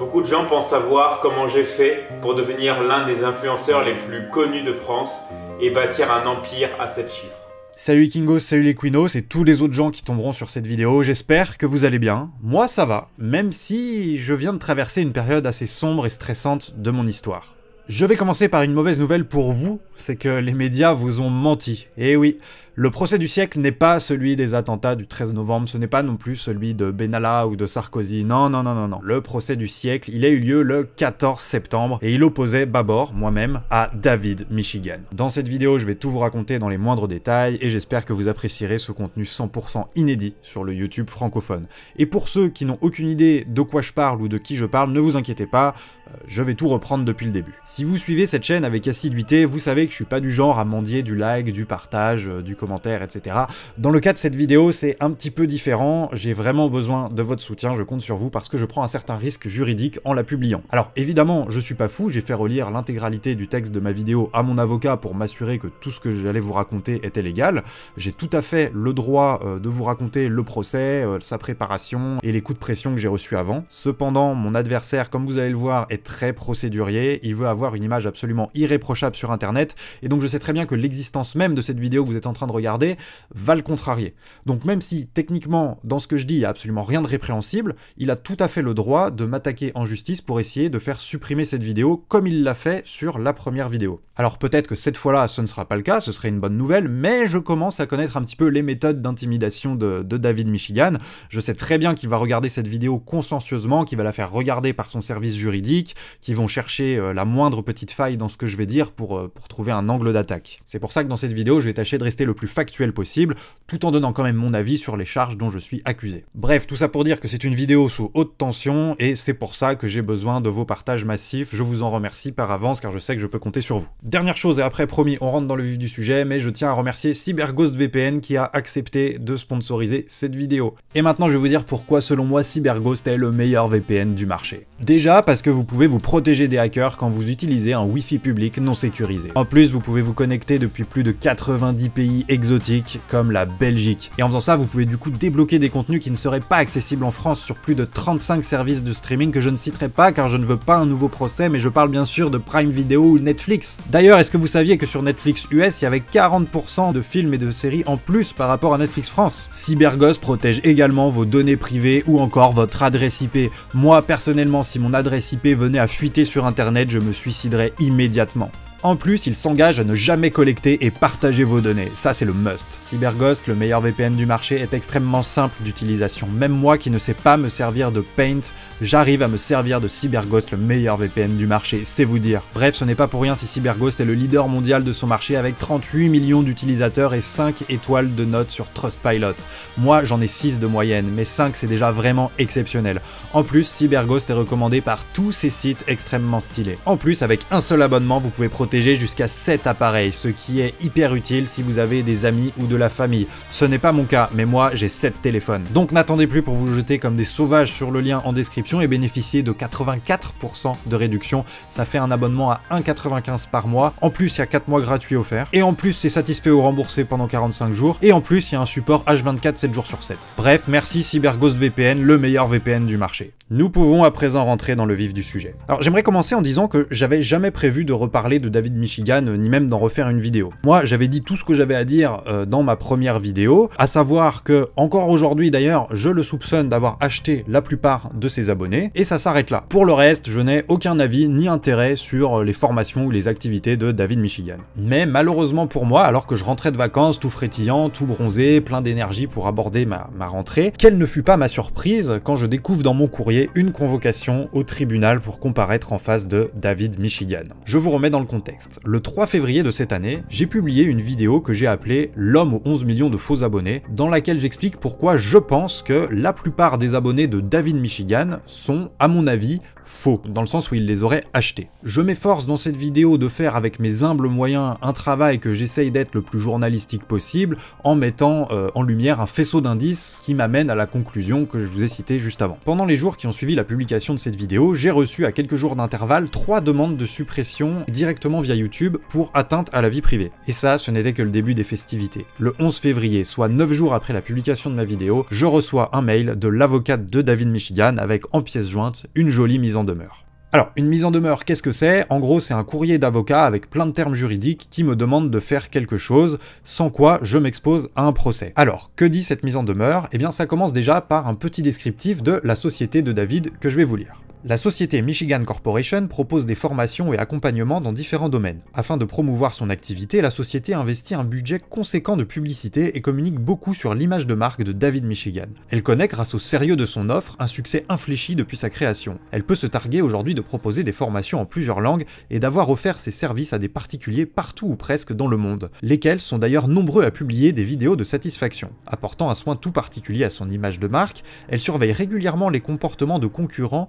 Beaucoup de gens pensent savoir comment j'ai fait pour devenir l'un des influenceurs les plus connus de France et bâtir un empire à 7 chiffres. Salut Kingos, salut les Quinos et tous les autres gens qui tomberont sur cette vidéo, j'espère que vous allez bien. Moi ça va, même si je viens de traverser une période assez sombre et stressante de mon histoire. Je vais commencer par une mauvaise nouvelle pour vous, c'est que les médias vous ont menti. Et eh oui, le procès du siècle n'est pas celui des attentats du 13 novembre, ce n'est pas non plus celui de Benalla ou de Sarkozy, non, non, non, non, non. Le procès du siècle, il a eu lieu le 14 septembre et il opposait Babor, moi-même, à David Michigan. Dans cette vidéo, je vais tout vous raconter dans les moindres détails et j'espère que vous apprécierez ce contenu 100% inédit sur le YouTube francophone. Et pour ceux qui n'ont aucune idée de quoi je parle ou de qui je parle, ne vous inquiétez pas, euh, je vais tout reprendre depuis le début. Si vous suivez cette chaîne avec assiduité, vous savez que je suis pas du genre à mendier du like, du partage, euh, du commentaire, etc. Dans le cas de cette vidéo, c'est un petit peu différent, j'ai vraiment besoin de votre soutien, je compte sur vous parce que je prends un certain risque juridique en la publiant. Alors évidemment, je suis pas fou, j'ai fait relire l'intégralité du texte de ma vidéo à mon avocat pour m'assurer que tout ce que j'allais vous raconter était légal. J'ai tout à fait le droit euh, de vous raconter le procès, sa préparation et les coups de pression que j'ai reçus avant. Cependant, mon adversaire, comme vous allez le voir, est très procédurier, il veut avoir une image absolument irréprochable sur Internet, et donc je sais très bien que l'existence même de cette vidéo que vous êtes en train de regarder va le contrarier. Donc même si techniquement, dans ce que je dis, il n'y a absolument rien de répréhensible, il a tout à fait le droit de m'attaquer en justice pour essayer de faire supprimer cette vidéo comme il l'a fait sur la première vidéo. Alors peut-être que cette fois-là, ce ne sera pas le cas, ce serait une bonne nouvelle, mais je commence à connaître un petit peu les méthodes d'intimidation de, de David Michigan. Je sais très bien qu'il va regarder cette vidéo consciencieusement, qu'il va la faire regarder par son service juridique, qui vont chercher euh, la moindre petite faille dans ce que je vais dire pour, euh, pour trouver un angle d'attaque. C'est pour ça que dans cette vidéo, je vais tâcher de rester le plus factuel possible, tout en donnant quand même mon avis sur les charges dont je suis accusé. Bref, tout ça pour dire que c'est une vidéo sous haute tension, et c'est pour ça que j'ai besoin de vos partages massifs, je vous en remercie par avance car je sais que je peux compter sur vous. Dernière chose, et après promis, on rentre dans le vif du sujet, mais je tiens à remercier CyberGhost VPN qui a accepté de sponsoriser cette vidéo. Et maintenant, je vais vous dire pourquoi selon moi CyberGhost est le meilleur VPN du marché. Déjà parce que vous pouvez vous protéger des hackers quand vous utilisez un Wi-Fi public non sécurisé. En plus, vous pouvez vous connecter depuis plus de 90 pays exotiques comme la Belgique. Et en faisant ça, vous pouvez du coup débloquer des contenus qui ne seraient pas accessibles en France sur plus de 35 services de streaming que je ne citerai pas car je ne veux pas un nouveau procès, mais je parle bien sûr de Prime Video ou Netflix. D'ailleurs, est-ce que vous saviez que sur Netflix US, il y avait 40% de films et de séries en plus par rapport à Netflix France CyberGhost protège également vos données privées ou encore votre adresse IP. Moi, personnellement, si mon adresse IP venait à fuiter sur internet, je me suiciderais immédiatement. En plus, il s'engage à ne jamais collecter et partager vos données, ça c'est le must. CyberGhost, le meilleur VPN du marché, est extrêmement simple d'utilisation. Même moi qui ne sais pas me servir de Paint, j'arrive à me servir de CyberGhost, le meilleur VPN du marché, c'est vous dire. Bref, ce n'est pas pour rien si CyberGhost est le leader mondial de son marché avec 38 millions d'utilisateurs et 5 étoiles de notes sur Trustpilot. Moi j'en ai 6 de moyenne, mais 5 c'est déjà vraiment exceptionnel. En plus, CyberGhost est recommandé par tous ces sites extrêmement stylés. En plus, avec un seul abonnement, vous pouvez protéger protéger jusqu'à 7 appareils, ce qui est hyper utile si vous avez des amis ou de la famille. Ce n'est pas mon cas, mais moi j'ai 7 téléphones. Donc n'attendez plus pour vous jeter comme des sauvages sur le lien en description et bénéficier de 84% de réduction. Ça fait un abonnement à 1,95 par mois. En plus, il y a 4 mois gratuits offerts. Et en plus, c'est satisfait ou remboursé pendant 45 jours. Et en plus, il y a un support H24 7 jours sur 7. Bref, merci CyberGhost VPN, le meilleur VPN du marché. Nous pouvons à présent rentrer dans le vif du sujet. Alors j'aimerais commencer en disant que j'avais jamais prévu de reparler de David Michigan, euh, ni même d'en refaire une vidéo. Moi j'avais dit tout ce que j'avais à dire euh, dans ma première vidéo, à savoir que, encore aujourd'hui d'ailleurs, je le soupçonne d'avoir acheté la plupart de ses abonnés, et ça s'arrête là. Pour le reste, je n'ai aucun avis ni intérêt sur euh, les formations ou les activités de David Michigan. Mais malheureusement pour moi, alors que je rentrais de vacances tout frétillant, tout bronzé, plein d'énergie pour aborder ma, ma rentrée, quelle ne fut pas ma surprise quand je découvre dans mon courrier une convocation au tribunal pour comparaître en face de David Michigan. Je vous remets dans le contexte. Le 3 février de cette année, j'ai publié une vidéo que j'ai appelée L'homme aux 11 millions de faux abonnés, dans laquelle j'explique pourquoi je pense que la plupart des abonnés de David Michigan sont, à mon avis, faux, dans le sens où il les aurait achetés. Je m'efforce dans cette vidéo de faire avec mes humbles moyens un travail que j'essaye d'être le plus journalistique possible en mettant euh, en lumière un faisceau d'indices qui m'amène à la conclusion que je vous ai citée juste avant. Pendant les jours qui ont suivi la publication de cette vidéo, j'ai reçu à quelques jours d'intervalle trois demandes de suppression directement via YouTube pour atteinte à la vie privée. Et ça, ce n'était que le début des festivités. Le 11 février, soit 9 jours après la publication de ma vidéo, je reçois un mail de l'avocate de David Michigan avec en pièce jointe une jolie mise en demeure. Alors, une mise en demeure, qu'est-ce que c'est En gros, c'est un courrier d'avocat avec plein de termes juridiques qui me demande de faire quelque chose, sans quoi je m'expose à un procès. Alors, que dit cette mise en demeure Eh bien, ça commence déjà par un petit descriptif de la société de David que je vais vous lire. La société Michigan Corporation propose des formations et accompagnements dans différents domaines. Afin de promouvoir son activité, la société investit un budget conséquent de publicité et communique beaucoup sur l'image de marque de David Michigan. Elle connaît, grâce au sérieux de son offre, un succès infléchi depuis sa création. Elle peut se targuer aujourd'hui de proposer des formations en plusieurs langues et d'avoir offert ses services à des particuliers partout ou presque dans le monde, lesquels sont d'ailleurs nombreux à publier des vidéos de satisfaction. Apportant un soin tout particulier à son image de marque, elle surveille régulièrement les comportements de concurrents,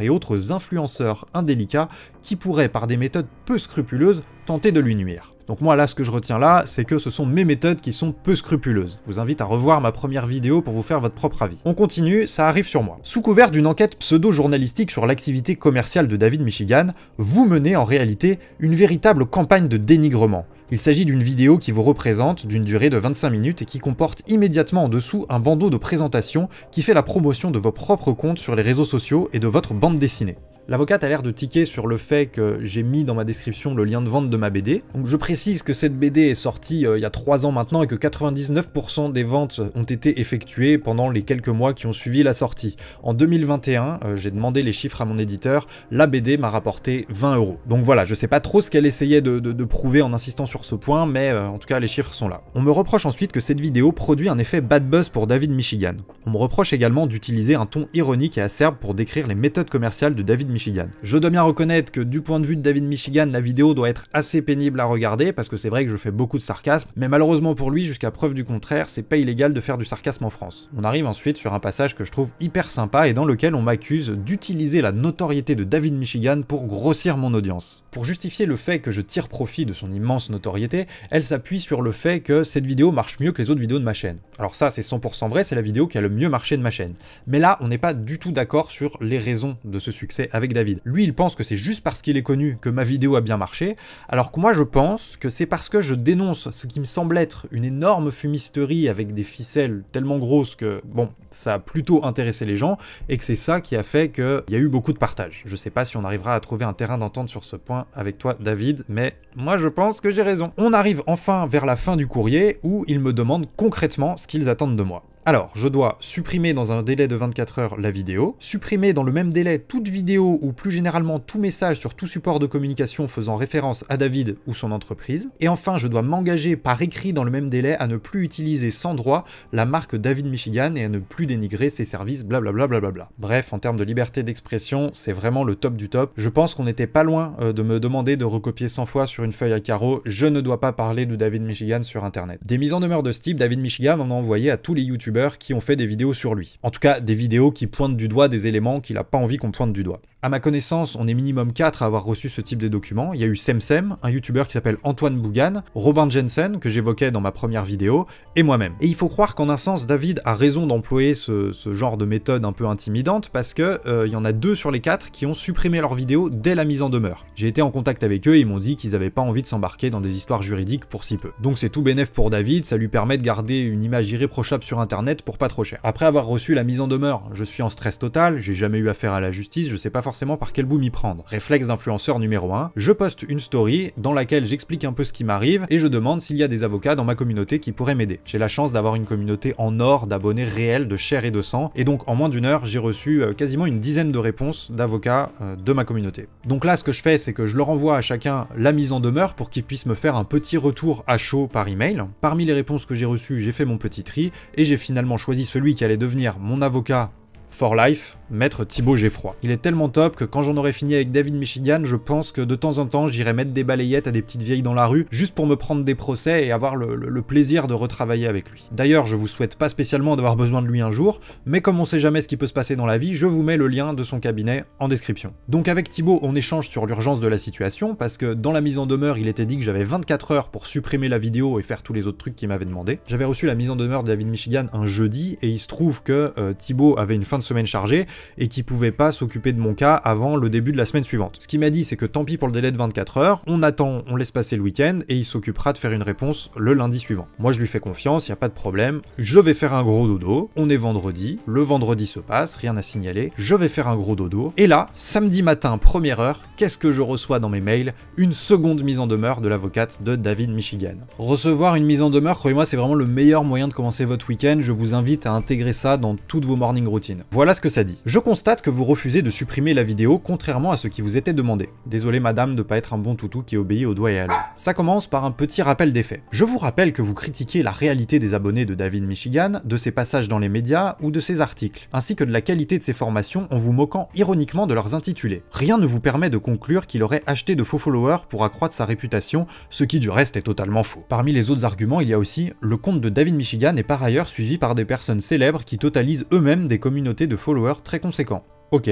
et autres influenceurs indélicats qui pourraient par des méthodes peu scrupuleuses tenter de lui nuire. Donc moi là ce que je retiens là, c'est que ce sont mes méthodes qui sont peu scrupuleuses. Je vous invite à revoir ma première vidéo pour vous faire votre propre avis. On continue, ça arrive sur moi. Sous couvert d'une enquête pseudo-journalistique sur l'activité commerciale de David Michigan, vous menez en réalité une véritable campagne de dénigrement. Il s'agit d'une vidéo qui vous représente, d'une durée de 25 minutes et qui comporte immédiatement en dessous un bandeau de présentation qui fait la promotion de vos propres comptes sur les réseaux sociaux et de votre bande dessinée. L'avocate a l'air de tiquer sur le fait que j'ai mis dans ma description le lien de vente de ma BD. Donc je précise que cette BD est sortie euh, il y a 3 ans maintenant et que 99% des ventes ont été effectuées pendant les quelques mois qui ont suivi la sortie. En 2021, euh, j'ai demandé les chiffres à mon éditeur, la BD m'a rapporté 20 euros. Donc voilà, je sais pas trop ce qu'elle essayait de, prouver en insistant sur ce point, mais euh, en tout cas les chiffres sont là. On me reproche ensuite que cette vidéo produit un effet bad buzz pour David Michigan. On me reproche également d'utiliser un ton ironique et acerbe pour décrire les méthodes commerciales de David Michigan. Michigan. Je dois bien reconnaître que du point de vue de David Michigan, la vidéo doit être assez pénible à regarder parce que c'est vrai que je fais beaucoup de sarcasme, mais malheureusement pour lui, jusqu'à preuve du contraire, c'est pas illégal de faire du sarcasme en France. On arrive ensuite sur un passage que je trouve hyper sympa et dans lequel on m'accuse d'utiliser la notoriété de David Michigan pour grossir mon audience. Pour justifier le fait que je tire profit de son immense notoriété, elle s'appuie sur le fait que cette vidéo marche mieux que les autres vidéos de ma chaîne. Alors ça, c'est 100% vrai, c'est la vidéo qui a le mieux marché de ma chaîne. Mais là, on n'est pas du tout d'accord sur les raisons de ce succès avec David. Lui, il pense que c'est juste parce qu'il est connu que ma vidéo a bien marché, alors que moi, je pense que c'est parce que je dénonce ce qui me semble être une énorme fumisterie avec des ficelles tellement grosses que, bon, ça a plutôt intéressé les gens, et que c'est ça qui a fait qu'il y a eu beaucoup de partage. Je sais pas si on arrivera à trouver un terrain d'entente sur ce point avec toi, David, mais moi, je pense que j'ai raison. On arrive enfin vers la fin du courrier, où il me demande concrètement ce qu'ils attendent de moi. Alors, je dois supprimer dans un délai de 24 heures la vidéo, supprimer dans le même délai toute vidéo ou plus généralement tout message sur tout support de communication faisant référence à David ou son entreprise, et enfin je dois m'engager par écrit dans le même délai à ne plus utiliser sans droit la marque David Michigan et à ne plus dénigrer ses services, blablabla. Bla bla bla Bref, en termes de liberté d'expression, c'est vraiment le top du top. Je pense qu'on n'était pas loin euh, de me demander de recopier 100 fois sur une feuille à carreaux « Je ne dois pas parler de David Michigan sur internet ». Des mises en demeure de ce type, David Michigan en a envoyé à tous les YouTubers qui ont fait des vidéos sur lui. En tout cas, des vidéos qui pointent du doigt des éléments qu'il n'a pas envie qu'on pointe du doigt à ma connaissance, on est minimum 4 à avoir reçu ce type de documents. Il y a eu SemSem, un youtubeur qui s'appelle Antoine Bougan, Robin Jensen, que j'évoquais dans ma première vidéo, et moi-même. Et il faut croire qu'en un sens, David a raison d'employer ce, genre de méthode un peu intimidante, parce que euh, il y en a deux sur les quatre qui ont supprimé leurs vidéos dès la mise en demeure. J'ai été en contact avec eux, et ils m'ont dit qu'ils n'avaient pas envie de s'embarquer dans des histoires juridiques pour si peu. Donc c'est tout bénef pour David, ça lui permet de garder une image irréprochable sur internet pour pas trop cher. Après avoir reçu la mise en demeure, je suis en stress total, j'ai jamais eu affaire à la justice, je sais pas forcément par quel bout m'y prendre. Réflexe d'influenceur numéro 1, je poste une story dans laquelle j'explique un peu ce qui m'arrive et je demande s'il y a des avocats dans ma communauté qui pourraient m'aider. J'ai la chance d'avoir une communauté en or d'abonnés réels de chair et de sang et donc en moins d'une heure j'ai reçu euh, quasiment une dizaine de réponses d'avocats euh, de ma communauté. Donc là ce que je fais c'est que je leur envoie à chacun la mise en demeure pour qu'ils puissent me faire un petit retour à chaud par email. Parmi les réponses que j'ai reçues j'ai fait mon petit tri et j'ai finalement choisi celui qui allait devenir mon avocat for life maître Thibaut Geffroy. Il est tellement top que quand j'en aurai fini avec David Michigan, je pense que de temps en temps j'irai mettre des balayettes à des petites vieilles dans la rue, juste pour me prendre des procès et avoir le, plaisir de retravailler avec lui. D'ailleurs, je vous souhaite pas spécialement d'avoir besoin de lui un jour, mais comme on sait jamais ce qui peut se passer dans la vie, je vous mets le lien de son cabinet en description. Donc avec Thibaut, on échange sur l'urgence de la situation, parce que dans la mise en demeure, il était dit que j'avais 24 heures pour supprimer la vidéo et faire tous les autres trucs qu'il m'avait demandé. J'avais reçu la mise en demeure de David Michigan un jeudi, et il se trouve que euh, Thibaut avait une fin de semaine chargée, et qui pouvait pas s'occuper de mon cas avant le début de la semaine suivante. Ce qu'il m'a dit, c'est que tant pis pour le délai de 24 heures, on attend, on laisse passer le week-end et il s'occupera de faire une réponse le lundi suivant. Moi, je lui fais confiance, il a pas de problème. Je vais faire un gros dodo. On est vendredi, le vendredi se passe, rien à signaler. Je vais faire un gros dodo. Et là, samedi matin, première heure, qu'est-ce que je reçois dans mes mails Une seconde mise en demeure de l'avocate de David Michigan. Recevoir une mise en demeure, croyez-moi, c'est vraiment le meilleur moyen de commencer votre week-end. Je vous invite à intégrer ça dans toutes vos morning routines. Voilà ce que ça dit. Je constate que vous refusez de supprimer la vidéo contrairement à ce qui vous était demandé. Désolé madame de pas être un bon toutou qui obéit au doigts et à l'œil. Ça commence par un petit rappel des faits. Je vous rappelle que vous critiquez la réalité des abonnés de David Michigan, de ses passages dans les médias ou de ses articles, ainsi que de la qualité de ses formations en vous moquant ironiquement de leurs intitulés. Rien ne vous permet de conclure qu'il aurait acheté de faux followers pour accroître sa réputation, ce qui du reste est totalement faux. Parmi les autres arguments, il y a aussi le compte de David Michigan est par ailleurs suivi par des personnes célèbres qui totalisent eux-mêmes des communautés de followers très conséquent. Ok,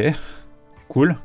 cool.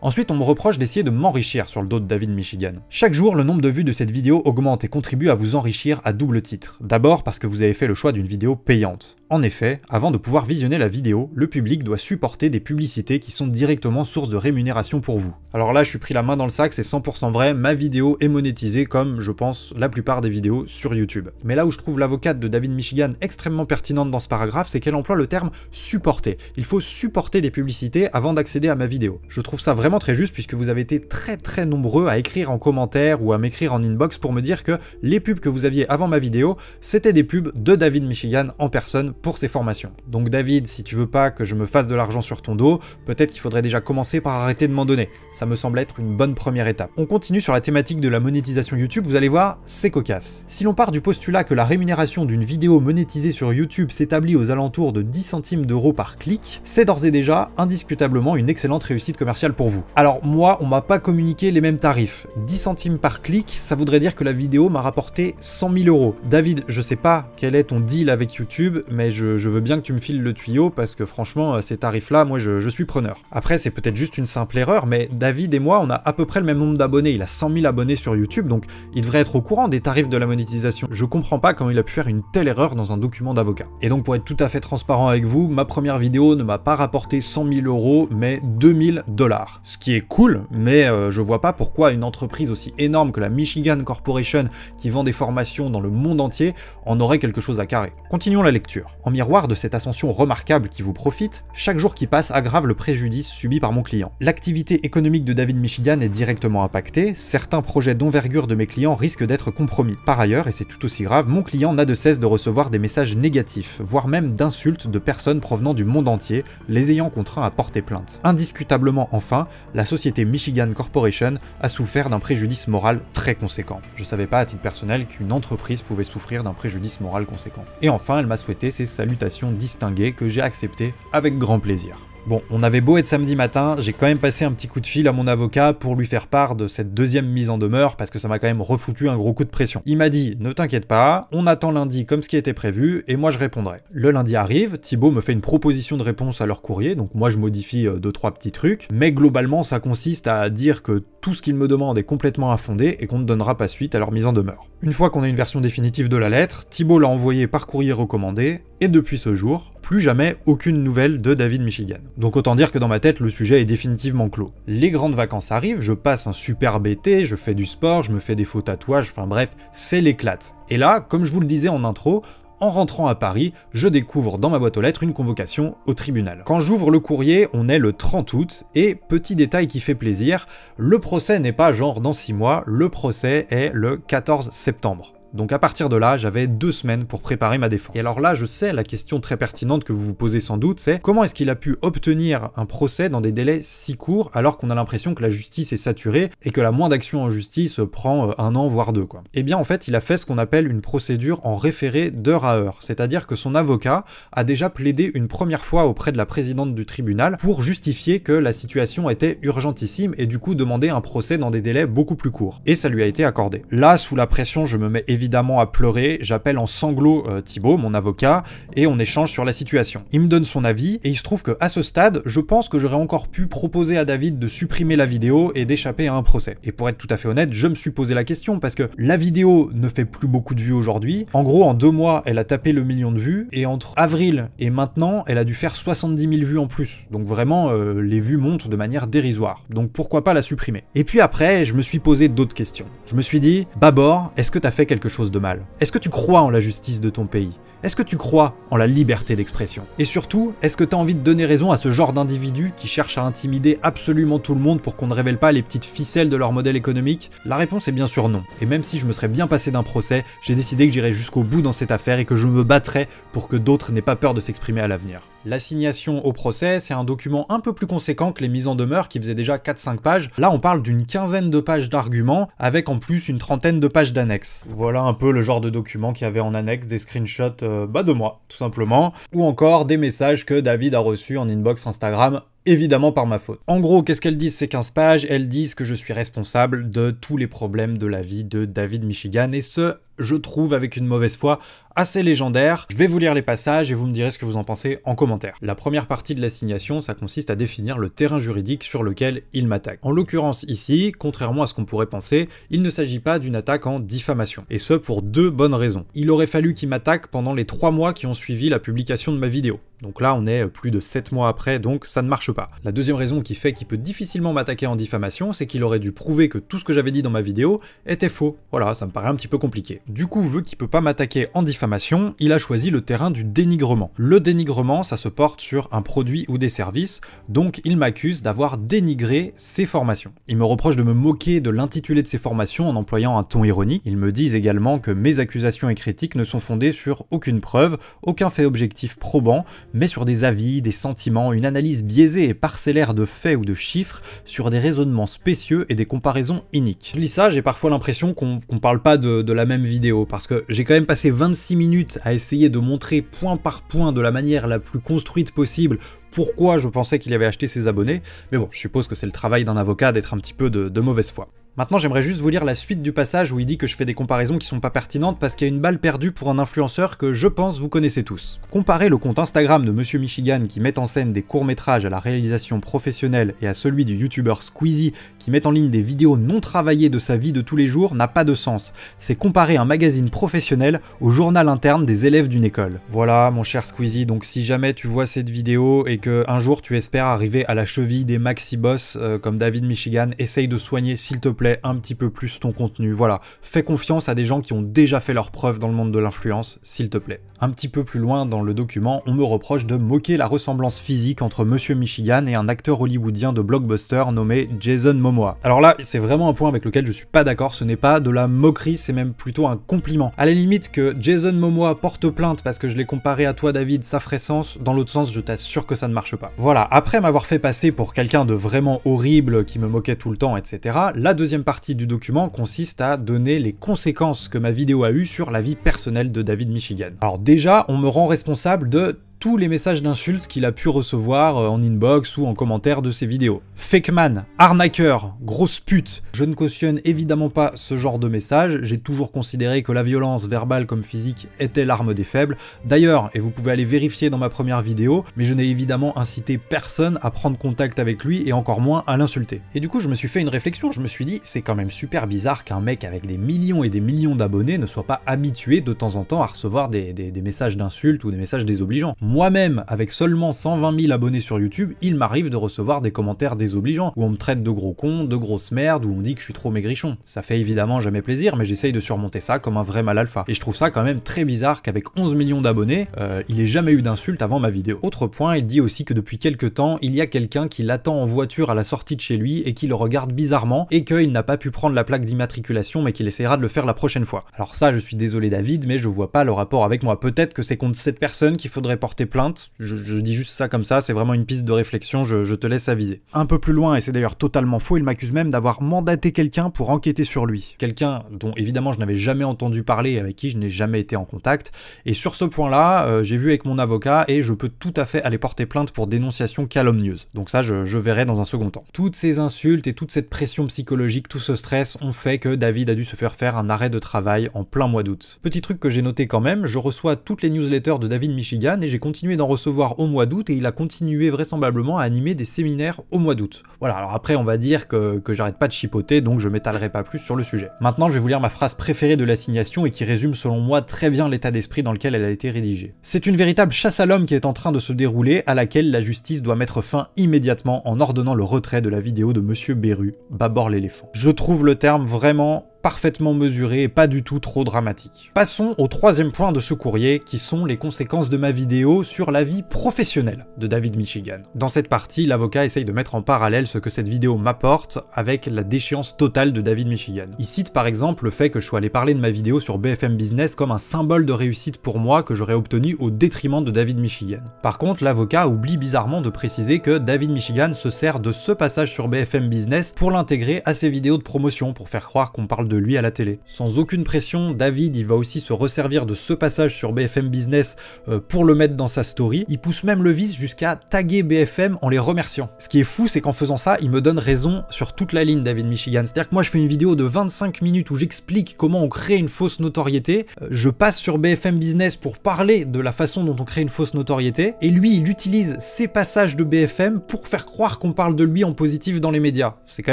Ensuite, on me reproche d'essayer de m'enrichir sur le dos de David Michigan. Chaque jour, le nombre de vues de cette vidéo augmente et contribue à vous enrichir à double titre. D'abord parce que vous avez fait le choix d'une vidéo payante. En effet, avant de pouvoir visionner la vidéo, le public doit supporter des publicités qui sont directement source de rémunération pour vous. Alors là, je suis pris la main dans le sac, c'est 100% vrai, ma vidéo est monétisée comme, je pense, la plupart des vidéos sur YouTube. Mais là où je trouve l'avocate de David Michigan extrêmement pertinente dans ce paragraphe, c'est qu'elle emploie le terme supporter. Il faut supporter des publicités avant d'accéder à ma vidéo. Je trouve ça vraiment très juste puisque vous avez été très très nombreux à écrire en commentaire ou à m'écrire en inbox pour me dire que les pubs que vous aviez avant ma vidéo, c'était des pubs de David Michigan en personne pour ces formations. Donc David, si tu veux pas que je me fasse de l'argent sur ton dos, peut-être qu'il faudrait déjà commencer par arrêter de m'en donner. Ça me semble être une bonne première étape. On continue sur la thématique de la monétisation YouTube, vous allez voir, c'est cocasse. Si l'on part du postulat que la rémunération d'une vidéo monétisée sur YouTube s'établit aux alentours de 10 centimes d'euros par clic, c'est d'ores et déjà indiscutablement une excellente réussite commerciale pour vous. Alors moi, on m'a pas communiqué les mêmes tarifs. 10 centimes par clic, ça voudrait dire que la vidéo m'a rapporté 100 000 euros. David, je sais pas quel est ton deal avec YouTube, mais je, veux bien que tu me files le tuyau parce que franchement, euh, ces tarifs-là, moi je, suis preneur. Après, c'est peut-être juste une simple erreur, mais David et moi, on a à peu près le même nombre d'abonnés. Il a 100 000 abonnés sur YouTube, donc il devrait être au courant des tarifs de la monétisation. Je comprends pas comment il a pu faire une telle erreur dans un document d'avocat. Et donc, pour être tout à fait transparent avec vous, ma première vidéo ne m'a pas rapporté 100 000 euros, mais 2000 dollars. Ce qui est cool, mais euh, je vois pas pourquoi une entreprise aussi énorme que la Michigan Corporation, qui vend des formations dans le monde entier, en aurait quelque chose à carrer. Continuons la lecture. En miroir de cette ascension remarquable qui vous profite, chaque jour qui passe aggrave le préjudice subi par mon client. L'activité économique de David Michigan est directement impactée, certains projets d'envergure de mes clients risquent d'être compromis. Par ailleurs, et c'est tout aussi grave, mon client n'a de cesse de recevoir des messages négatifs, voire même d'insultes de personnes provenant du monde entier, les ayant contraints à porter plainte. Indiscutablement enfin, la société Michigan Corporation a souffert d'un préjudice moral très conséquent. Je savais pas à titre personnel qu'une entreprise pouvait souffrir d'un préjudice moral conséquent. Et enfin, elle m'a souhaité ses salutations distinguées que j'ai acceptées avec grand plaisir. Bon, on avait beau être samedi matin, j'ai quand même passé un petit coup de fil à mon avocat pour lui faire part de cette deuxième mise en demeure parce que ça m'a quand même refoutu un gros coup de pression. Il m'a dit ne t'inquiète pas, on attend lundi comme ce qui était prévu et moi je répondrai. Le lundi arrive, Thibault me fait une proposition de réponse à leur courrier, donc moi je modifie euh, deux trois petits trucs, mais globalement ça consiste à dire que tout ce qu'ils me demandent est complètement infondé et qu'on ne donnera pas suite à leur mise en demeure. Une fois qu'on a une version définitive de la lettre, Thibault l'a envoyée par courrier recommandé et depuis ce jour, plus jamais aucune nouvelle de David Michigan. Donc autant dire que dans ma tête, le sujet est définitivement clos. Les grandes vacances arrivent, je passe un superbe été, je fais du sport, je me fais des faux tatouages, enfin bref, c'est l'éclate. Et là, comme je vous le disais en intro, en rentrant à Paris, je découvre dans ma boîte aux lettres une convocation au tribunal. Quand j'ouvre le courrier, on est le 30 août, et petit détail qui fait plaisir, le procès n'est pas genre dans 6 mois, le procès est le 14 septembre. Donc à partir de là, j'avais deux semaines pour préparer ma défense. Et alors là, je sais, la question très pertinente que vous vous posez sans doute, c'est comment est-ce qu'il a pu obtenir un procès dans des délais si courts alors qu'on a l'impression que la justice est saturée et que la moindre action en justice prend euh, un an voire deux quoi. Eh bien en fait, il a fait ce qu'on appelle une procédure en référé d'heure à heure, c'est-à-dire que son avocat a déjà plaidé une première fois auprès de la présidente du tribunal pour justifier que la situation était urgentissime et du coup demander un procès dans des délais beaucoup plus courts. Et ça lui a été accordé. Là, sous la pression, je me mets évidemment évidemment à pleurer, j'appelle en sanglots euh, Thibaut, Thibault, mon avocat, et on échange sur la situation. Il me donne son avis, et il se trouve que à ce stade, je pense que j'aurais encore pu proposer à David de supprimer la vidéo et d'échapper à un procès. Et pour être tout à fait honnête, je me suis posé la question parce que la vidéo ne fait plus beaucoup de vues aujourd'hui. En gros, en deux mois, elle a tapé le million de vues, et entre avril et maintenant, elle a dû faire 70 000 vues en plus. Donc vraiment, euh, les vues montent de manière dérisoire. Donc pourquoi pas la supprimer Et puis après, je me suis posé d'autres questions. Je me suis dit, d'abord est-ce que t'as fait quelque chose de mal Est-ce que tu crois en la justice de ton pays est-ce que tu crois en la liberté d'expression Et surtout, est-ce que tu as envie de donner raison à ce genre d'individus qui cherchent à intimider absolument tout le monde pour qu'on ne révèle pas les petites ficelles de leur modèle économique La réponse est bien sûr non. Et même si je me serais bien passé d'un procès, j'ai décidé que j'irais jusqu'au bout dans cette affaire et que je me battrais pour que d'autres n'aient pas peur de s'exprimer à l'avenir. L'assignation au procès, c'est un document un peu plus conséquent que les mises en demeure qui faisaient déjà 4-5 pages. Là, on parle d'une quinzaine de pages d'arguments, avec en plus une trentaine de pages d'annexes. Voilà un peu le genre de document qui avait en annexe, des screenshots euh, bah, de moi, tout simplement, ou encore des messages que David a reçus en inbox Instagram évidemment par ma faute. En gros, qu'est-ce qu'elles disent ces 15 pages Elles disent que je suis responsable de tous les problèmes de la vie de David Michigan, et ce, je trouve avec une mauvaise foi assez légendaire. Je vais vous lire les passages et vous me direz ce que vous en pensez en commentaire. La première partie de l'assignation, ça consiste à définir le terrain juridique sur lequel il m'attaque. En l'occurrence ici, contrairement à ce qu'on pourrait penser, il ne s'agit pas d'une attaque en diffamation. Et ce pour deux bonnes raisons. Il aurait fallu qu'il m'attaque pendant les trois mois qui ont suivi la publication de ma vidéo. Donc là, on est plus de sept mois après, donc ça ne marche pas. La deuxième raison qui fait qu'il peut difficilement m'attaquer en diffamation, c'est qu'il aurait dû prouver que tout ce que j'avais dit dans ma vidéo était faux. Voilà, ça me paraît un petit peu compliqué. Du coup, vu qu'il peut pas m'attaquer en diffamation, il a choisi le terrain du dénigrement. Le dénigrement, ça se porte sur un produit ou des services, donc il m'accuse d'avoir dénigré ses formations. Il me reproche de me moquer de l'intitulé de ses formations en employant un ton ironique. Il me dit également que mes accusations et critiques ne sont fondées sur aucune preuve, aucun fait objectif probant, mais sur des avis, des sentiments, une analyse biaisée et parcellaire de faits ou de chiffres, sur des raisonnements spécieux et des comparaisons iniques. Je lis ça, j'ai parfois l'impression qu'on ne parle pas de la même vie parce que j'ai quand même passé 26 minutes à essayer de montrer point par point de la manière la plus construite possible pourquoi je pensais qu'il avait acheté ses abonnés, mais bon, je suppose que c'est le travail d'un avocat d'être un petit peu de mauvaise foi. Maintenant, j'aimerais juste vous lire la suite du passage où il dit que je fais des comparaisons qui sont pas pertinentes parce qu'il y a une balle perdue pour un influenceur que je pense vous connaissez tous. Comparer le compte Instagram de Monsieur Michigan qui met en scène des courts-métrages à la réalisation professionnelle et à celui du youtubeur Squeezie qui met en ligne des vidéos non travaillées de sa vie de tous les jours n'a pas de sens. C'est comparer un magazine professionnel au journal interne des élèves d'une école. Voilà, mon cher Squeezie, donc si jamais tu vois cette vidéo et que un jour tu espères arriver à la cheville des maxi-boss euh, comme David Michigan, essaye de soigner s'il te plaît un petit peu plus ton contenu. Voilà, fais confiance à des gens qui ont déjà fait leurs preuve dans le monde de l'influence, s'il te plaît. Un petit peu plus loin dans le document, on me reproche de moquer la ressemblance physique entre Monsieur Michigan et un acteur hollywoodien de blockbuster nommé Jason Momoa. Alors là, c'est vraiment un point avec lequel je suis pas d'accord, ce n'est pas de la moquerie, c'est même plutôt un compliment. À la limite que Jason Momoa porte plainte parce que je l'ai comparé à toi David, ça ferait sens, dans l'autre sens je t'assure que ça ne marche pas. Voilà, après m'avoir fait passer pour quelqu'un de vraiment horrible qui me moquait tout le temps, etc., la deuxième partie du document consiste à donner les conséquences que ma vidéo a eues sur la vie personnelle de David Michigan. Alors déjà, on me rend responsable de tous les messages d'insultes qu'il a pu recevoir euh, en inbox ou en commentaire de ses vidéos. Fake man, arnaqueur, grosse pute. Je ne cautionne évidemment pas ce genre de message, j'ai toujours considéré que la violence verbale comme physique était l'arme des faibles. D'ailleurs, et vous pouvez aller vérifier dans ma première vidéo, mais je n'ai évidemment incité personne à prendre contact avec lui et encore moins à l'insulter. Et du coup, je me suis fait une réflexion, je me suis dit, c'est quand même super bizarre qu'un mec avec des millions et des millions d'abonnés ne soit pas habitué de temps en temps à recevoir des, des messages d'insultes ou des messages désobligeants. Moi-même, avec seulement 120 000 abonnés sur YouTube, il m'arrive de recevoir des commentaires désobligeants, où on me traite de gros con, de grosse merde, où on dit que je suis trop maigrichon. Ça fait évidemment jamais plaisir, mais j'essaye de surmonter ça comme un vrai mal alpha. Et je trouve ça quand même très bizarre qu'avec 11 millions d'abonnés, euh, il ait jamais eu d'insultes avant ma vidéo. Autre point, il dit aussi que depuis quelques temps, il y a quelqu'un qui l'attend en voiture à la sortie de chez lui et qui le regarde bizarrement, et qu'il n'a pas pu prendre la plaque d'immatriculation, mais qu'il essaiera de le faire la prochaine fois. Alors ça, je suis désolé David, mais je vois pas le rapport avec moi. Peut-être que c'est contre cette personne qu'il faudrait porter plainte. Je, dis juste ça comme ça, c'est vraiment une piste de réflexion, je, te laisse aviser. Un peu plus loin, et c'est d'ailleurs totalement faux, il m'accuse même d'avoir mandaté quelqu'un pour enquêter sur lui. Quelqu'un dont évidemment je n'avais jamais entendu parler avec qui je n'ai jamais été en contact. Et sur ce point-là, euh, j'ai vu avec mon avocat et je peux tout à fait aller porter plainte pour dénonciation calomnieuse. Donc ça, je, je verrai dans un second temps. Toutes ces insultes et toute cette pression psychologique, tout ce stress ont fait que David a dû se faire faire un arrêt de travail en plein mois d'août. Petit truc que j'ai noté quand même, je reçois toutes les newsletters de David Michigan et j'ai d'en recevoir au mois d'août et il a continué vraisemblablement à animer des séminaires au mois d'août. Voilà, alors après on va dire que, que j'arrête pas de chipoter donc je m'étalerai pas plus sur le sujet. Maintenant je vais vous lire ma phrase préférée de l'assignation et qui résume selon moi très bien l'état d'esprit dans lequel elle a été rédigée. C'est une véritable chasse à l'homme qui est en train de se dérouler à laquelle la justice doit mettre fin immédiatement en ordonnant le retrait de la vidéo de Monsieur Beru, Babord l'éléphant. Je trouve le terme vraiment parfaitement mesuré et pas du tout trop dramatique. Passons au troisième point de ce courrier qui sont les conséquences de ma vidéo sur la vie professionnelle de David Michigan. Dans cette partie, l'avocat essaye de mettre en parallèle ce que cette vidéo m'apporte avec la déchéance totale de David Michigan. Il cite par exemple le fait que je sois allé parler de ma vidéo sur BFM Business comme un symbole de réussite pour moi que j'aurais obtenu au détriment de David Michigan. Par contre, l'avocat oublie bizarrement de préciser que David Michigan se sert de ce passage sur BFM Business pour l'intégrer à ses vidéos de promotion pour faire croire qu'on parle de lui à la télé. Sans aucune pression, David il va aussi se resservir de ce passage sur BFM Business euh, pour le mettre dans sa story. Il pousse même le vice jusqu'à taguer BFM en les remerciant. Ce qui est fou, c'est qu'en faisant ça, il me donne raison sur toute la ligne David Michigan. C'est-à-dire que moi je fais une vidéo de 25 minutes où j'explique comment on crée une fausse notoriété, euh, je passe sur BFM Business pour parler de la façon dont on crée une fausse notoriété, et lui il utilise ces passages de BFM pour faire croire qu'on parle de lui en positif dans les médias. C'est quand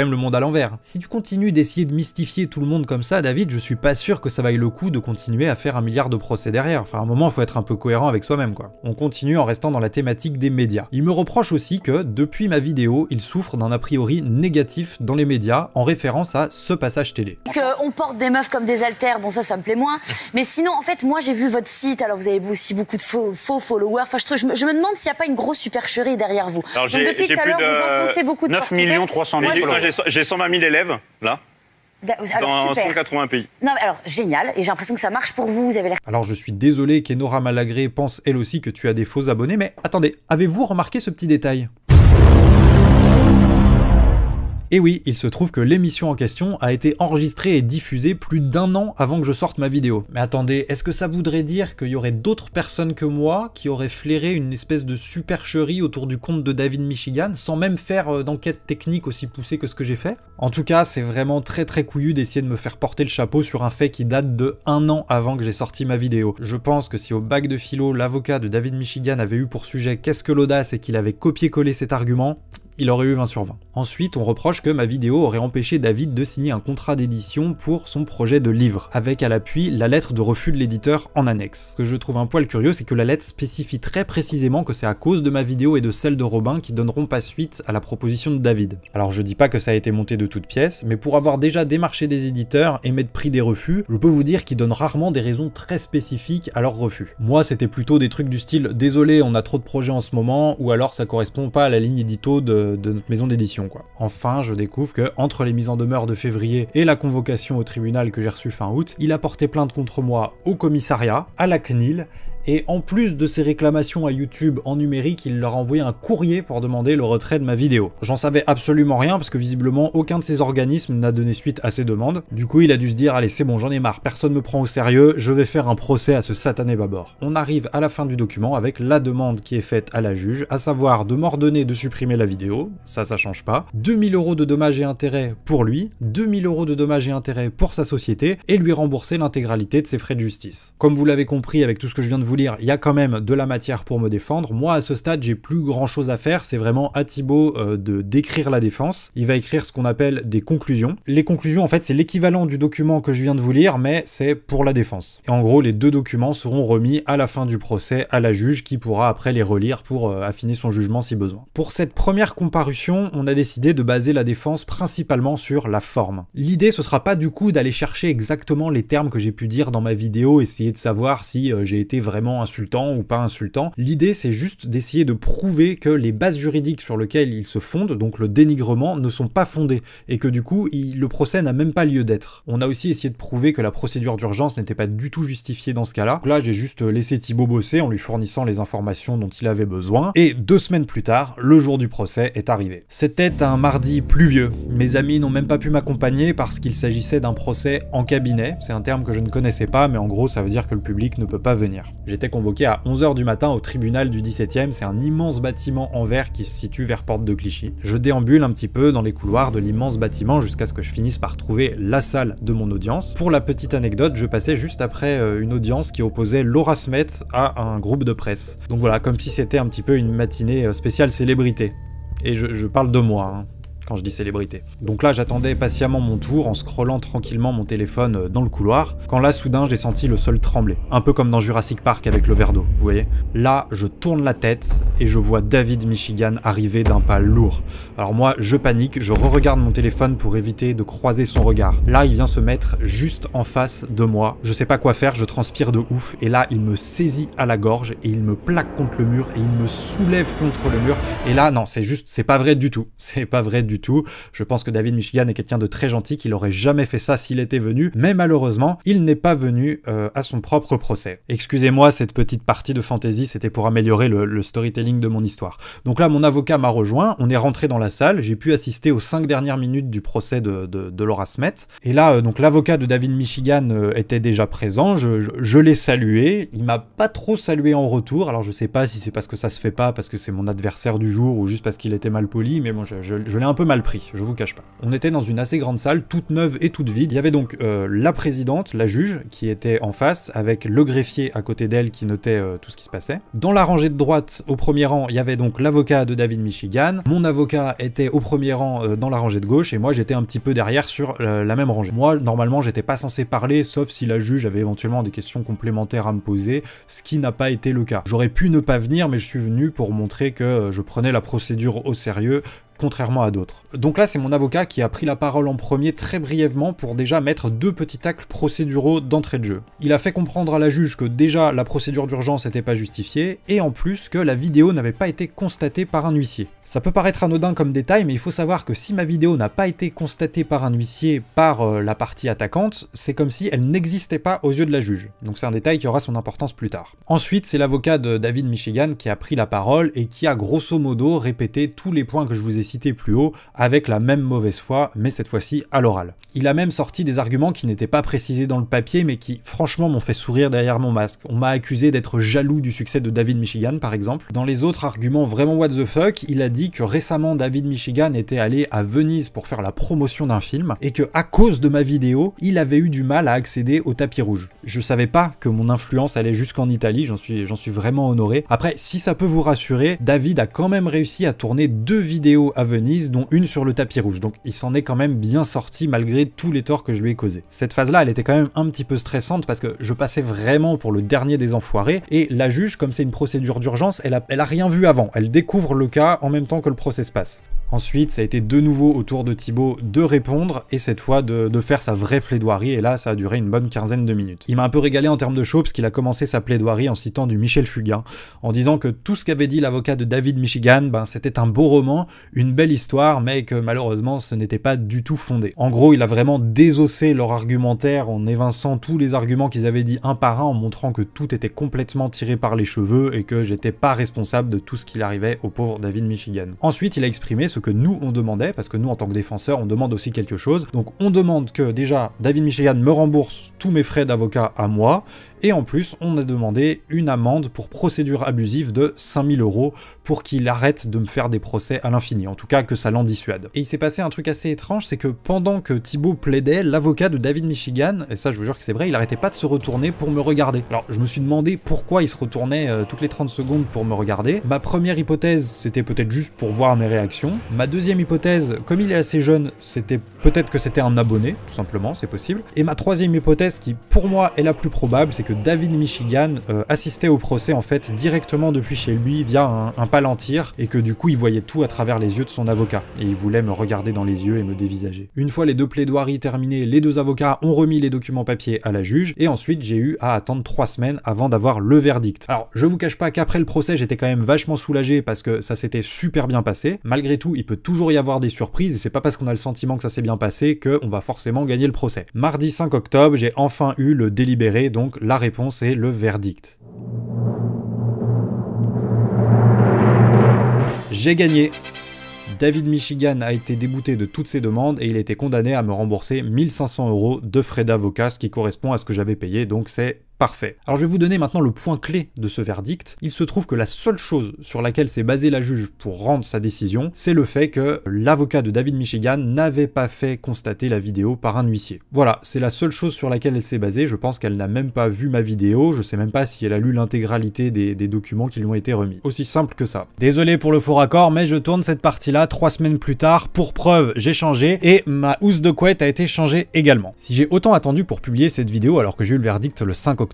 même le monde à l'envers. Si tu continues d'essayer de mystifier tout le monde comme ça, David, je suis pas sûr que ça vaille le coup de continuer à faire un milliard de procès derrière. Enfin, à un moment, il faut être un peu cohérent avec soi-même, quoi. On continue en restant dans la thématique des médias. Il me reproche aussi que, depuis ma vidéo, il souffre d'un a priori négatif dans les médias, en référence à ce passage télé. Euh, on porte des meufs comme des haltères, bon ça, ça me plaît moins. Mais sinon, en fait, moi, j'ai vu votre site, alors vous avez aussi beaucoup de faux, followers. Enfin, je, je, me, demande s'il n'y a pas une grosse supercherie derrière vous. depuis tout à l'heure, vous enfoncez beaucoup de 9 millions 300 000 J'ai 120 000 élèves, là dans 180 pays. Non, mais alors génial, et j'ai l'impression que ça marche pour vous. vous avez l'air... alors je suis désolé qu'Enora Malagré pense elle aussi que tu as des faux abonnés, mais attendez, avez-vous remarqué ce petit détail et oui, il se trouve que l'émission en question a été enregistrée et diffusée plus d'un an avant que je sorte ma vidéo. Mais attendez, est-ce que ça voudrait dire qu'il y aurait d'autres personnes que moi qui auraient flairé une espèce de supercherie autour du compte de David Michigan sans même faire euh, d'enquête technique aussi poussée que ce que j'ai fait En tout cas, c'est vraiment très très couillu d'essayer de me faire porter le chapeau sur un fait qui date de un an avant que j'ai sorti ma vidéo. Je pense que si au bac de philo, l'avocat de David Michigan avait eu pour sujet qu'est-ce que l'audace et qu'il avait copié-collé cet argument, il aurait eu 20 sur 20. Ensuite, on reproche que ma vidéo aurait empêché David de signer un contrat d'édition pour son projet de livre, avec à l'appui la lettre de refus de l'éditeur en annexe. Ce que je trouve un poil curieux, c'est que la lettre spécifie très précisément que c'est à cause de ma vidéo et de celle de Robin qui donneront pas suite à la proposition de David. Alors je dis pas que ça a été monté de toutes pièces, mais pour avoir déjà démarché des éditeurs et mettre pris des refus, je peux vous dire qu'ils donnent rarement des raisons très spécifiques à leur refus. Moi c'était plutôt des trucs du style « désolé on a trop de projets en ce moment » ou alors ça correspond pas à la ligne édito de, notre maison d'édition quoi. Enfin je découvre que, entre les mises en demeure de février et la convocation au tribunal que j'ai reçue fin août, il a porté plainte contre moi au commissariat, à la CNIL et en plus de ses réclamations à YouTube en numérique, il leur a envoyé un courrier pour demander le retrait de ma vidéo. J'en savais absolument rien parce que visiblement aucun de ces organismes n'a donné suite à ses demandes. Du coup, il a dû se dire allez, c'est bon, j'en ai marre, personne me prend au sérieux, je vais faire un procès à ce satané babord. » On arrive à la fin du document avec la demande qui est faite à la juge, à savoir de m'ordonner de supprimer la vidéo, ça ça change pas, 2000 euros de dommages et intérêts pour lui, 2000 euros de dommages et intérêts pour sa société et lui rembourser l'intégralité de ses frais de justice. Comme vous l'avez compris avec tout ce que je viens de vous il y a quand même de la matière pour me défendre. Moi, à ce stade, j'ai plus grand chose à faire. C'est vraiment à Thibaut euh, de décrire la défense. Il va écrire ce qu'on appelle des conclusions. Les conclusions, en fait, c'est l'équivalent du document que je viens de vous lire, mais c'est pour la défense. Et en gros, les deux documents seront remis à la fin du procès à la juge qui pourra après les relire pour euh, affiner son jugement si besoin. Pour cette première comparution, on a décidé de baser la défense principalement sur la forme. L'idée, ce sera pas du coup d'aller chercher exactement les termes que j'ai pu dire dans ma vidéo, essayer de savoir si euh, j'ai été vraiment insultant ou pas insultant. L'idée, c'est juste d'essayer de prouver que les bases juridiques sur lesquelles ils se fondent, donc le dénigrement, ne sont pas fondées, et que du coup, le procès n'a même pas lieu d'être. On a aussi essayé de prouver que la procédure d'urgence n'était pas du tout justifiée dans ce cas-là. Là, j'ai juste laissé Thibault bosser en lui fournissant les informations dont il avait besoin, et deux semaines plus tard, le jour du procès est arrivé. C'était un mardi pluvieux. Mes amis n'ont même pas pu m'accompagner parce qu'il s'agissait d'un procès en cabinet. C'est un terme que je ne connaissais pas, mais en gros, ça veut dire que le public ne peut pas venir. J'ai j'étais convoqué à 11h du matin au tribunal du 17e, c'est un immense bâtiment en verre qui se situe vers Porte de Clichy. Je déambule un petit peu dans les couloirs de l'immense bâtiment jusqu'à ce que je finisse par trouver la salle de mon audience. Pour la petite anecdote, je passais juste après euh, une audience qui opposait Laura Smet à un groupe de presse. Donc voilà, comme si c'était un petit peu une matinée euh, spéciale célébrité. Et je, parle de moi, hein quand je dis célébrité. Donc là, j'attendais patiemment mon tour en scrollant tranquillement mon téléphone euh, dans le couloir, quand là, soudain, j'ai senti le sol trembler, un peu comme dans Jurassic Park avec le verre d'eau, vous voyez. Là, je tourne la tête et je vois David Michigan arriver d'un pas lourd. Alors moi, je panique, je re-regarde mon téléphone pour éviter de croiser son regard. Là, il vient se mettre juste en face de moi. Je sais pas quoi faire, je transpire de ouf, et là, il me saisit à la gorge et il me plaque contre le mur et il me soulève contre le mur. Et là, non, c'est juste, c'est pas vrai du tout. C'est pas vrai du tout. Je pense que David Michigan est quelqu'un de très gentil, qu'il aurait jamais fait ça s'il était venu, mais malheureusement, il n'est pas venu euh, à son propre procès. Excusez-moi, cette petite partie de fantaisie, c'était pour améliorer le, storytelling de mon histoire. Donc là, mon avocat m'a rejoint, on est rentré dans la salle, j'ai pu assister aux cinq dernières minutes du procès de, Laura Smith. Et là, euh, donc l'avocat de David Michigan euh, était déjà présent, je, l'ai salué, il m'a pas trop salué en retour, alors je sais pas si c'est parce que ça se fait pas, parce que c'est mon adversaire du jour, ou juste parce qu'il était mal poli, mais bon, je l'ai un peu mal pris, je vous cache pas. On était dans une assez grande salle, toute neuve et toute vide. Il y avait donc euh, la présidente, la juge, qui était en face, avec le greffier à côté d'elle qui notait euh, tout ce qui se passait. Dans la rangée de droite, au premier rang, il y avait donc l'avocat de David Michigan. Mon avocat était au premier rang euh, dans la rangée de gauche, et moi j'étais un petit peu derrière sur la même rangée. Moi, normalement, j'étais pas censé parler, sauf si la juge avait éventuellement des questions complémentaires à me poser, ce qui n'a pas été le cas. J'aurais pu ne pas venir, mais je suis venu pour montrer que je prenais la procédure au sérieux, contrairement à d'autres. Donc là, c'est mon avocat qui a pris la parole en premier très brièvement pour déjà mettre deux petits tacles procéduraux d'entrée de jeu. Il a fait comprendre à la juge que déjà la procédure d'urgence n'était pas justifiée, et en plus que la vidéo n'avait pas été constatée par un huissier. Ça peut paraître anodin comme détail, mais il faut savoir que si ma vidéo n'a pas été constatée par un huissier par euh, la partie attaquante, c'est comme si elle n'existait pas aux yeux de la juge. Donc c'est un détail qui aura son importance plus tard. Ensuite, c'est l'avocat de David Michigan qui a pris la parole et qui a grosso modo répété tous les points que je vous ai cité plus haut, avec la même mauvaise foi, mais cette fois-ci à l'oral. Il a même sorti des arguments qui n'étaient pas précisés dans le papier, mais qui franchement m'ont fait sourire derrière mon masque. On m'a accusé d'être jaloux du succès de David Michigan, par exemple. Dans les autres arguments vraiment what the fuck, il a dit que récemment David Michigan était allé à Venise pour faire la promotion d'un film, et que à cause de ma vidéo, il avait eu du mal à accéder au tapis rouge. Je savais pas que mon influence allait jusqu'en Italie, j'en suis, suis vraiment honoré. Après, si ça peut vous rassurer, David a quand même réussi à tourner deux vidéos Venise, dont une sur le tapis rouge, donc il s'en est quand même bien sorti malgré tous les torts que je lui ai causés. Cette phase-là, elle était quand même un petit peu stressante parce que je passais vraiment pour le dernier des enfoirés, et la juge, comme c'est une procédure d'urgence, elle a, rien vu avant, elle découvre le cas en même temps que le procès se passe. Ensuite, ça a été de nouveau au tour de Thibault de répondre, et cette fois de, faire sa vraie plaidoirie, et là, ça a duré une bonne quinzaine de minutes. Il m'a un peu régalé en termes de show, parce qu'il a commencé sa plaidoirie en citant du Michel Fugain, en disant que tout ce qu'avait dit l'avocat de David Michigan, ben, c'était un beau roman, une une belle histoire, mais que malheureusement ce n'était pas du tout fondé. En gros, il a vraiment désossé leur argumentaire en évinçant tous les arguments qu'ils avaient dit un par un, en montrant que tout était complètement tiré par les cheveux et que j'étais pas responsable de tout ce qu'il arrivait au pauvre David Michigan. Ensuite, il a exprimé ce que nous on demandait, parce que nous en tant que défenseurs, on demande aussi quelque chose. Donc on demande que déjà David Michigan me rembourse tous mes frais d'avocat à moi et en plus on a demandé une amende pour procédure abusive de 5000 euros pour qu'il arrête de me faire des procès à l'infini, en tout cas que ça l'en dissuade. Et il s'est passé un truc assez étrange, c'est que pendant que Thibaut plaidait, l'avocat de David Michigan, et ça je vous jure que c'est vrai, il arrêtait pas de se retourner pour me regarder. Alors je me suis demandé pourquoi il se retournait euh, toutes les 30 secondes pour me regarder. Ma première hypothèse c'était peut-être juste pour voir mes réactions. Ma deuxième hypothèse, comme il est assez jeune, c'était peut-être que c'était un abonné, tout simplement, c'est possible. Et ma troisième hypothèse qui pour moi est la plus probable, c'est que David Michigan euh, assistait au procès en fait directement depuis chez lui via un, palantir et que du coup il voyait tout à travers les yeux de son avocat et il voulait me regarder dans les yeux et me dévisager. Une fois les deux plaidoiries terminées, les deux avocats ont remis les documents papier à la juge et ensuite j'ai eu à attendre trois semaines avant d'avoir le verdict. Alors je vous cache pas qu'après le procès j'étais quand même vachement soulagé parce que ça s'était super bien passé. Malgré tout, il peut toujours y avoir des surprises et c'est pas parce qu'on a le sentiment que ça s'est bien passé qu'on va forcément gagner le procès. Mardi 5 octobre, j'ai enfin eu le délibéré donc la réponse est le verdict. J'ai gagné David Michigan a été débouté de toutes ses demandes et il a été condamné à me rembourser 1500 euros de frais d'avocat, ce qui correspond à ce que j'avais payé, donc c'est Parfait. Alors je vais vous donner maintenant le point clé de ce verdict. Il se trouve que la seule chose sur laquelle s'est basée la juge pour rendre sa décision, c'est le fait que l'avocat de David Michigan n'avait pas fait constater la vidéo par un huissier. Voilà, c'est la seule chose sur laquelle elle s'est basée. Je pense qu'elle n'a même pas vu ma vidéo, je sais même pas si elle a lu l'intégralité des, documents qui lui ont été remis. Aussi simple que ça. Désolé pour le faux raccord, mais je tourne cette partie-là trois semaines plus tard. Pour preuve, j'ai changé et ma housse de couette a été changée également. Si j'ai autant attendu pour publier cette vidéo alors que j'ai eu le verdict le 5 octobre,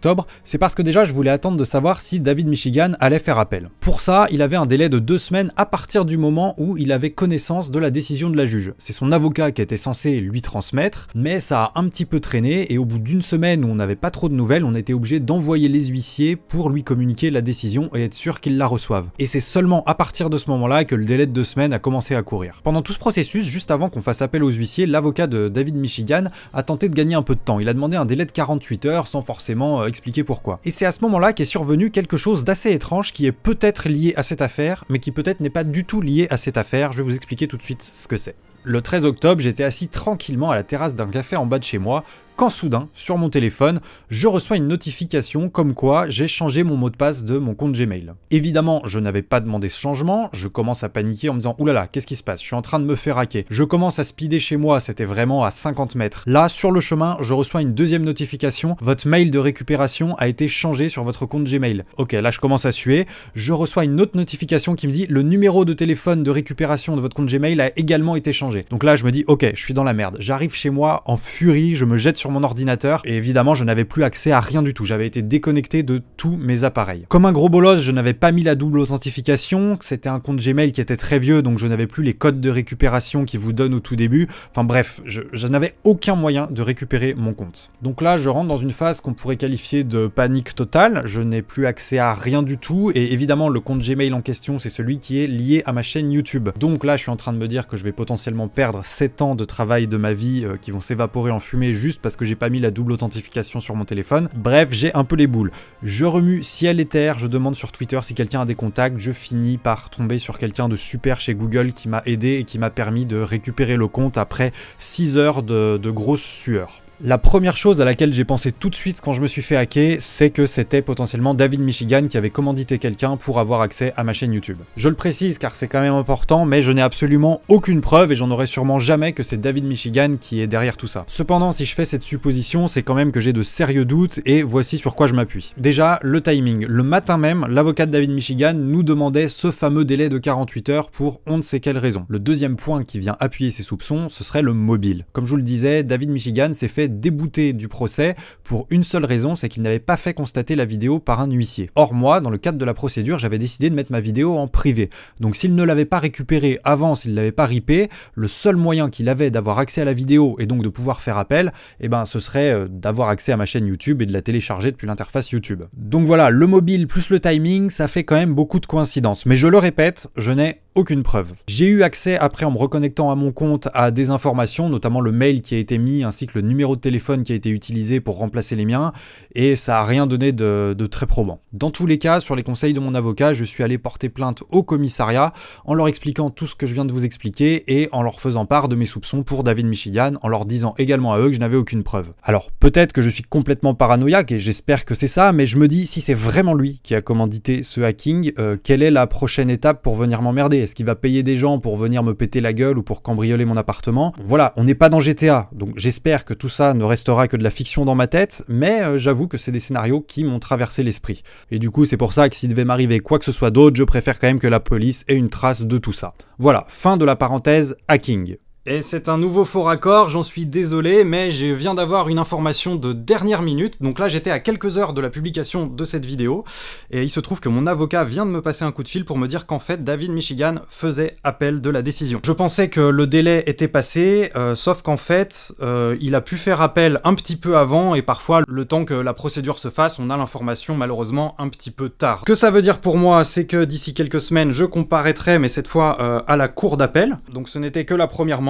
c'est parce que déjà je voulais attendre de savoir si David Michigan allait faire appel. Pour ça, il avait un délai de deux semaines à partir du moment où il avait connaissance de la décision de la juge. C'est son avocat qui était censé lui transmettre, mais ça a un petit peu traîné et au bout d'une semaine où on n'avait pas trop de nouvelles, on était obligé d'envoyer les huissiers pour lui communiquer la décision et être sûr qu'il la reçoive. Et c'est seulement à partir de ce moment-là que le délai de deux semaines a commencé à courir. Pendant tout ce processus, juste avant qu'on fasse appel aux huissiers, l'avocat de David Michigan a tenté de gagner un peu de temps. Il a demandé un délai de 48 heures sans forcément euh, euh, expliquer pourquoi. Et c'est à ce moment-là qu'est survenu quelque chose d'assez étrange qui est peut-être lié à cette affaire, mais qui peut-être n'est pas du tout lié à cette affaire, je vais vous expliquer tout de suite ce que c'est. Le 13 octobre, j'étais assis tranquillement à la terrasse d'un café en bas de chez moi, quand soudain, sur mon téléphone, je reçois une notification comme quoi j'ai changé mon mot de passe de mon compte Gmail. Évidemment, je n'avais pas demandé ce changement, je commence à paniquer en me disant oulala, qu'est-ce qui se passe Je suis en train de me faire hacker. Je commence à speeder chez moi, c'était vraiment à 50 mètres. Là, sur le chemin, je reçois une deuxième notification, votre mail de récupération a été changé sur votre compte Gmail. Ok, là je commence à suer, je reçois une autre notification qui me dit le numéro de téléphone de récupération de votre compte Gmail a également été changé. Donc là je me dis ok, je suis dans la merde. J'arrive chez moi en furie, je me jette sur mon ordinateur et évidemment je n'avais plus accès à rien du tout, j'avais été déconnecté de tous mes appareils. Comme un gros bolos, je n'avais pas mis la double authentification, c'était un compte Gmail qui était très vieux donc je n'avais plus les codes de récupération qui vous donnent au tout début, enfin bref, je, n'avais aucun moyen de récupérer mon compte. Donc là je rentre dans une phase qu'on pourrait qualifier de panique totale, je n'ai plus accès à rien du tout et évidemment le compte Gmail en question c'est celui qui est lié à ma chaîne YouTube. Donc là je suis en train de me dire que je vais potentiellement perdre 7 ans de travail de ma vie euh, qui vont s'évaporer en fumée juste parce parce que j'ai pas mis la double authentification sur mon téléphone. Bref, j'ai un peu les boules. Je remue ciel et terre, je demande sur Twitter si quelqu'un a des contacts, je finis par tomber sur quelqu'un de super chez Google qui m'a aidé et qui m'a permis de récupérer le compte après 6 heures de, de grosses sueurs. La première chose à laquelle j'ai pensé tout de suite quand je me suis fait hacker, c'est que c'était potentiellement David Michigan qui avait commandité quelqu'un pour avoir accès à ma chaîne YouTube. Je le précise car c'est quand même important, mais je n'ai absolument aucune preuve et j'en aurai sûrement jamais que c'est David Michigan qui est derrière tout ça. Cependant, si je fais cette supposition, c'est quand même que j'ai de sérieux doutes et voici sur quoi je m'appuie. Déjà, le timing. Le matin même, l'avocat de David Michigan nous demandait ce fameux délai de 48 heures pour on ne sait quelle raison. Le deuxième point qui vient appuyer ces soupçons, ce serait le mobile. Comme je vous le disais, David Michigan s'est fait débouté du procès pour une seule raison, c'est qu'il n'avait pas fait constater la vidéo par un huissier. Or moi, dans le cadre de la procédure, j'avais décidé de mettre ma vidéo en privé. Donc s'il ne l'avait pas récupérée avant, s'il ne l'avait pas ripée, le seul moyen qu'il avait d'avoir accès à la vidéo et donc de pouvoir faire appel, eh ben ce serait euh, d'avoir accès à ma chaîne YouTube et de la télécharger depuis l'interface YouTube. Donc voilà, le mobile plus le timing, ça fait quand même beaucoup de coïncidences. Mais je le répète, je n'ai aucune preuve. J'ai eu accès après en me reconnectant à mon compte à des informations, notamment le mail qui a été mis ainsi que le numéro de téléphone qui a été utilisé pour remplacer les miens, et ça a rien donné de, très probant. Dans tous les cas, sur les conseils de mon avocat, je suis allé porter plainte au commissariat en leur expliquant tout ce que je viens de vous expliquer et en leur faisant part de mes soupçons pour David Michigan, en leur disant également à eux que je n'avais aucune preuve. Alors peut-être que je suis complètement paranoïaque et j'espère que c'est ça, mais je me dis si c'est vraiment lui qui a commandité ce hacking, euh, quelle est la prochaine étape pour venir m'emmerder Est-ce qu'il va payer des gens pour venir me péter la gueule ou pour cambrioler mon appartement Voilà, on n'est pas dans GTA, donc j'espère que tout ça ne restera que de la fiction dans ma tête, mais euh, j'avoue que c'est des scénarios qui m'ont traversé l'esprit. Et du coup, c'est pour ça que s'il devait m'arriver quoi que ce soit d'autre, je préfère quand même que la police ait une trace de tout ça. Voilà, fin de la parenthèse hacking. Et c'est un nouveau faux raccord, j'en suis désolé, mais je viens d'avoir une information de dernière minute, donc là j'étais à quelques heures de la publication de cette vidéo, et il se trouve que mon avocat vient de me passer un coup de fil pour me dire qu'en fait David Michigan faisait appel de la décision. Je pensais que le délai était passé, euh, sauf qu'en fait euh, il a pu faire appel un petit peu avant, et parfois le temps que la procédure se fasse, on a l'information malheureusement un petit peu tard. Ce que ça veut dire pour moi, c'est que d'ici quelques semaines je comparaîtrai, mais cette fois euh, à la cour d'appel, donc ce n'était que la première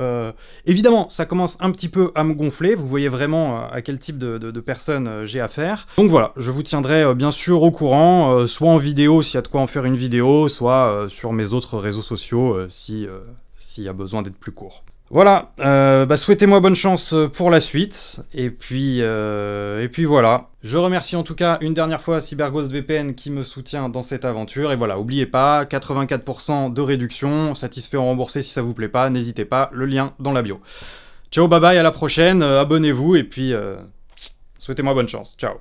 euh, évidemment, ça commence un petit peu à me gonfler. Vous voyez vraiment euh, à quel type de, personnes personne euh, j'ai affaire. Donc voilà, je vous tiendrai bien sûr au courant, soit en vidéo s'il y a de quoi en faire une vidéo, soit sur mes autres réseaux sociaux si s'il y a besoin d'être plus court. Voilà, euh, bah souhaitez-moi bonne chance euh, pour la suite. Et puis, euh, et puis voilà. Je remercie en tout cas une dernière fois CyberGhost VPN qui me soutient dans cette aventure. Et voilà, n'oubliez pas, 84% de réduction, satisfait en remboursé si ça vous plaît pas, n'hésitez pas, le lien dans la bio. Ciao, bye bye, à la prochaine, abonnez-vous et puis souhaitez-moi bonne chance. Ciao.